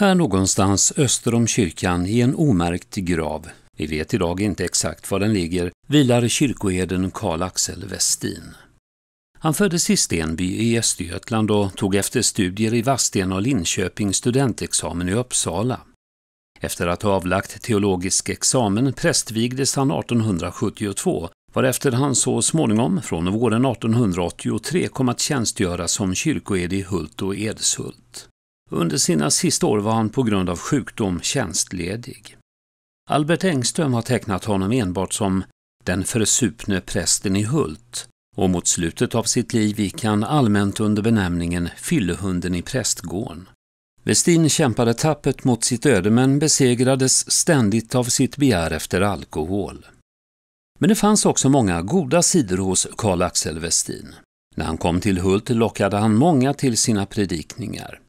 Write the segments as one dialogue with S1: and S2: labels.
S1: Här någonstans öster om kyrkan i en omärkt grav, vi vet idag inte exakt var den ligger, vilar kyrkoherden Karl Axel Westin. Han föddes i Stenby i Östergötland och tog efter studier i Vadstena och Linköping studentexamen i Uppsala. Efter att ha avlagt teologisk examen prästvigdes han 1872 varefter han så småningom, från våren 1883, kom att tjänstgöra som kyrkoherde i Hult och Edshult. Under sina sista år var han på grund av sjukdom tjänstledig. Albert Engström har tecknat honom enbart som den försupne prästen i Hult och mot slutet av sitt liv gick han allmänt under benämningen Fyllehunden i prästgården. Westin kämpade tappert mot sitt öde men besegrades ständigt av sitt begär efter alkohol. Men det fanns också många goda sidor hos Carl Axel Westin. När han kom till Hult lockade han många till sina predikningar.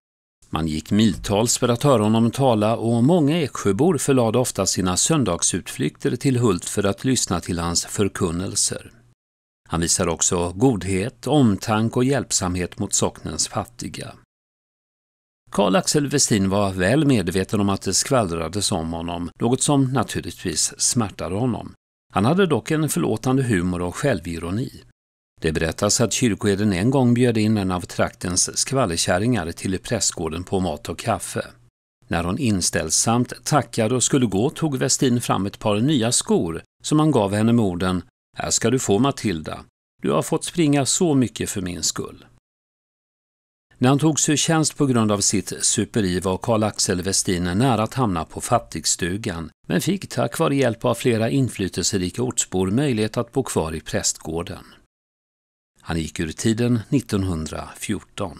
S1: Man gick miltals för att höra honom tala och många Eksjöbor förlade ofta sina söndagsutflykter till Hult för att lyssna till hans förkunnelser. Han visar också godhet, omtanke och hjälpsamhet mot socknens fattiga. Karl Axel Westin var väl medveten om att det skvallrades om honom, något som naturligtvis smärtade honom. Han hade dock en förlåtande humor och självironi. Det berättas att kyrkoherden en gång bjöd in en av traktens skvallerkärringar till prästgården på mat och kaffe. När hon inställsamt tackade och skulle gå tog Westin fram ett par nya skor som han gav henne med orden ”Här ska du få Matilda. Du har fått springa så mycket för min skull.” När han togs ur tjänst på grund av sitt superi var Karl-Axel Westin nära att hamna på fattigstugan, men fick tack vare hjälp av flera inflytelserika ortsbor möjlighet att bo kvar i prästgården. Han gick ur tiden 1914.